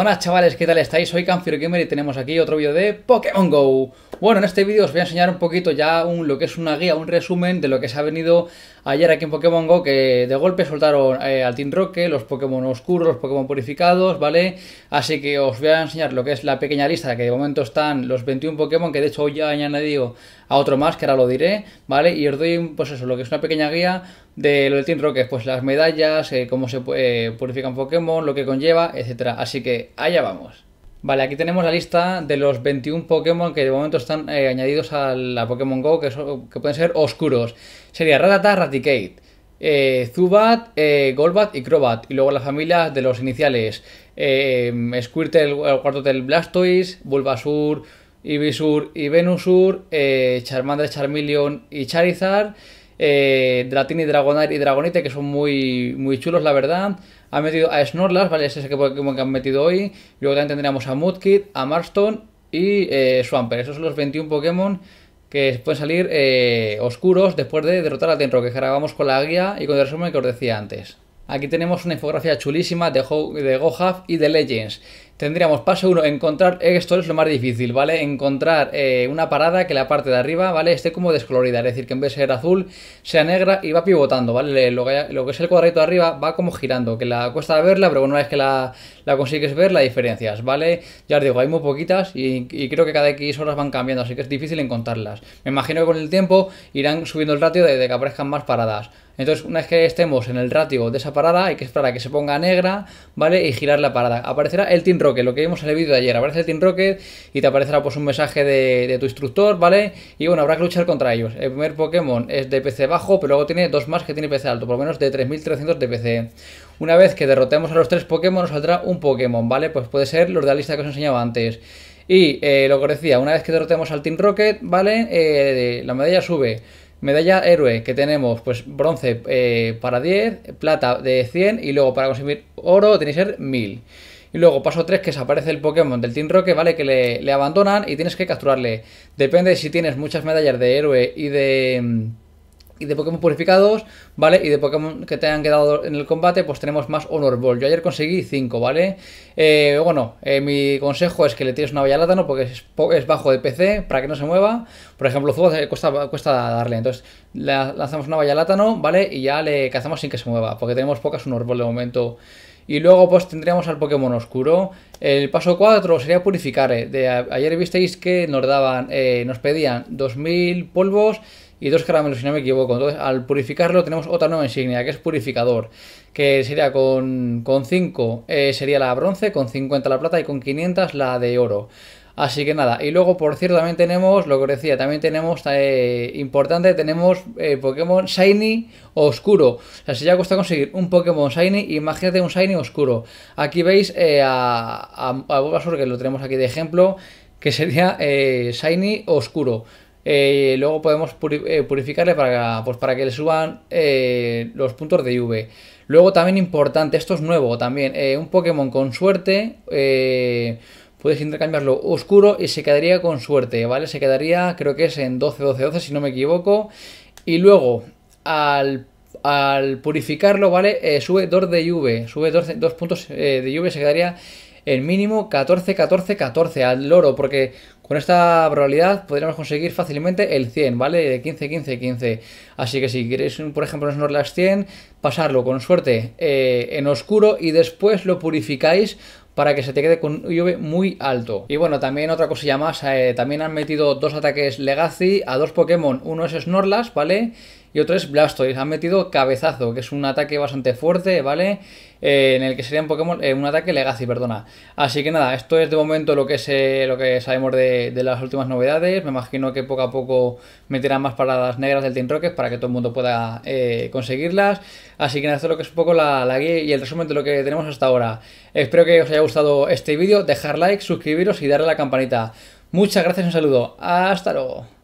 Buenas chavales, ¿qué tal estáis? Soy Canfiro Gamer y tenemos aquí otro vídeo de Pokémon GO. Bueno, en este vídeo os voy a enseñar un poquito ya un, lo que es una guía, un resumen de lo que se ha venido ayer aquí en Pokémon GO, que de golpe soltaron eh, al Team Rocket, los Pokémon oscuros, los Pokémon purificados, ¿vale? Así que os voy a enseñar lo que es la pequeña lista, que de momento están los 21 Pokémon, que de hecho hoy ya he añadido a otro más, que ahora lo diré, ¿vale? Y os doy, pues eso, lo que es una pequeña guía de lo del Team Rocket, pues las medallas, eh, cómo se eh, purifican Pokémon, lo que conlleva, etcétera. Así que allá vamos. Vale, aquí tenemos la lista de los 21 Pokémon que de momento están eh, añadidos a la Pokémon GO, que, que pueden ser oscuros. Sería Rattata, Raticate, eh, Zubat, eh, Golbat y Crobat. Y luego las familias de los iniciales. Squirtle, del Blastoise, Bulbasur, Ibisur y Venusur, Charmander, Charmeleon y Charizard eh, Dratini, Dragonair y Dragonite, que son muy, muy chulos, la verdad. Han metido a Snorlax, ¿vale? Es ese Pokémon que han metido hoy. Luego también tendríamos a Mudkip, a Marston y eh, Swampert. Esos son los 21 Pokémon que pueden salir eh, oscuros después de derrotar al dentro. que grabamos con la guía y con el resumen que os decía antes. Aquí tenemos una infografía chulísima de, de Gohaf y de Legends. Tendríamos paso 1, encontrar, eh, esto es lo más difícil, ¿vale? Encontrar eh, una parada que la parte de arriba, ¿vale? Esté como descolorida, es decir, que en vez de ser azul, sea negra y va pivotando, ¿vale? Lo que, es el cuadrito de arriba va como girando, que la cuesta verla, pero una vez que la, consigues ver, la diferencias, ¿vale? Ya os digo, hay muy poquitas y, creo que cada X horas van cambiando, así que es difícil encontrarlas. Me imagino que con el tiempo irán subiendo el ratio de, que aparezcan más paradas. Entonces, una vez que estemos en el ratio de esa parada, hay que esperar a que se ponga negra, ¿vale? Y girar la parada. Aparecerá el Team rock. Que lo que vimos en el vídeo de ayer. Aparece el Team Rocket y te aparecerá pues un mensaje de, tu instructor, ¿vale? Y bueno, habrá que luchar contra ellos. El primer Pokémon es de PC bajo, pero luego tiene dos más que tiene PC alto, por lo menos de 3300 de PC. Una vez que derrotemos a los tres Pokémon, nos saldrá un Pokémon, ¿vale? Pues puede ser los de la lista que os enseñaba antes. Y eh, lo que os decía, una vez que derrotemos al Team Rocket, ¿vale? Eh, la medalla sube. Medalla héroe que tenemos, pues bronce eh, para 10, plata de 100 y luego para conseguir oro tenéis que ser 1000. Y luego paso 3, que desaparece el Pokémon del Team Rocket, ¿vale? Que le, abandonan y tienes que capturarle. Depende si tienes muchas medallas de héroe y de... Y de Pokémon purificados, ¿vale? Y de Pokémon que te han quedado en el combate, pues tenemos más Honor Ball. Yo ayer conseguí 5, ¿vale? Eh, bueno, eh, mi consejo es que le tires una valla Látano porque es, es, bajo de PC para que no se mueva. Por ejemplo, cuesta, cuesta darle. Entonces, lanzamos una valla Látano, ¿vale? Y ya le cazamos sin que se mueva, porque tenemos pocas Honor Ball de momento. Y luego pues tendríamos al Pokémon Oscuro. El paso 4 sería Purificar. Eh, de ayer visteis que nos daban, eh, nos pedían 2000 polvos y dos caramelos, si no me equivoco. Entonces, al purificarlo tenemos otra nueva insignia, que es purificador, que sería con, con 5 eh, sería la bronce, con 50 la plata y con 500 la de oro. Así que nada, y luego por cierto también tenemos, lo que os decía, también tenemos, eh, importante, tenemos eh, Pokémon Shiny Oscuro. O sea, si ya cuesta conseguir un Pokémon Shiny, imagínate un Shiny Oscuro. Aquí veis eh, a, a, que lo tenemos aquí de ejemplo, que sería Shiny Oscuro. luego podemos purificarle para, pues, para que le suban los puntos de IV. Luego también importante, esto es nuevo también, un Pokémon con suerte Puedes intercambiarlo oscuro y se quedaría con suerte, ¿vale? Se quedaría, creo que es en 12, 12, 12, si no me equivoco. Y luego, al, purificarlo, ¿vale? Eh, sube 2 de lluvia, sube 2, puntos eh, de lluvia, se quedaría en mínimo 14, 14, 14 al oro, porque con esta probabilidad podríamos conseguir fácilmente el 100, ¿vale? De 15, 15, 15. Así que si queréis, por ejemplo, en Snorlax 100, pasarlo con suerte eh, en oscuro y después lo purificáis para que se te quede con IOV muy alto. Y bueno, también otra cosilla más, eh, también han metido dos ataques Legacy a dos Pokémon, uno es Snorlax, ¿vale? Y otro es Blastoise. Han metido Cabezazo, que es un ataque bastante fuerte, ¿vale? Eh, en el que sería un Pokémon, eh, un ataque Legacy, perdona. Así que nada, esto es de momento lo que lo que sabemos de, las últimas novedades. Me imagino que poco a poco meterán más paradas negras del Team Rocket para que todo el mundo pueda eh, conseguirlas. Así que nada, esto es lo que es un poco la, guía y el resumen de lo que tenemos hasta ahora. Espero que os haya gustado este vídeo. Dejar like, suscribiros y darle a la campanita. Muchas gracias, y un saludo. Hasta luego.